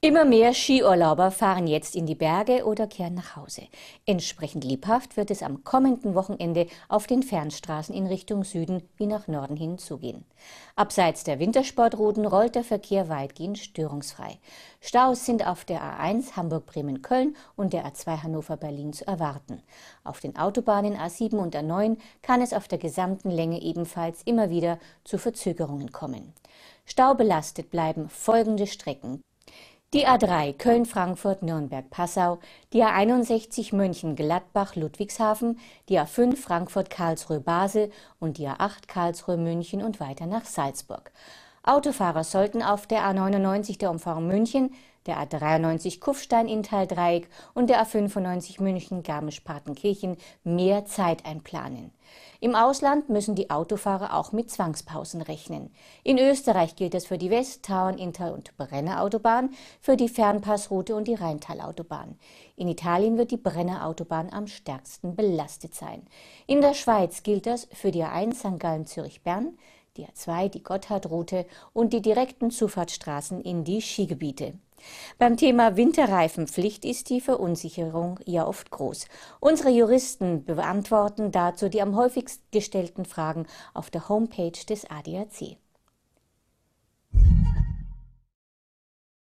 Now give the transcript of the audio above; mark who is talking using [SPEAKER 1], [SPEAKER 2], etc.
[SPEAKER 1] Immer mehr Skiurlauber fahren jetzt in die Berge oder kehren nach Hause. Entsprechend lebhaft wird es am kommenden Wochenende auf den Fernstraßen in Richtung Süden wie nach Norden hin zugehen. Abseits der Wintersportrouten rollt der Verkehr weitgehend störungsfrei. Staus sind auf der A1 Hamburg-Bremen-Köln und der A2 Hannover-Berlin zu erwarten. Auf den Autobahnen A7 und A9 kann es auf der gesamten Länge ebenfalls immer wieder zu Verzögerungen kommen. Staubelastet bleiben folgende Strecken. Die A3 Köln-Frankfurt-Nürnberg-Passau, die A61 München-Gladbach-Ludwigshafen, die A5 Frankfurt-Karlsruhe-Basel und die A8 Karlsruhe-München und weiter nach Salzburg. Autofahrer sollten auf der A99 der Umfahrung München, der A93 Kufstein inntal Dreieck und der A95 München Garmisch-Partenkirchen mehr Zeit einplanen. Im Ausland müssen die Autofahrer auch mit Zwangspausen rechnen. In Österreich gilt das für die West-, Tauern-, Inntal- und Brenner Autobahn, für die Fernpassroute und die Rheintal-Autobahn. In Italien wird die Brenner Autobahn am stärksten belastet sein. In der Schweiz gilt das für die A1 St. Gallen-Zürich-Bern, die A2, die Gotthardroute und die direkten Zufahrtsstraßen in die Skigebiete. Beim Thema Winterreifenpflicht ist die Verunsicherung ja oft groß. Unsere Juristen beantworten dazu die am häufigsten gestellten Fragen auf der Homepage des ADAC.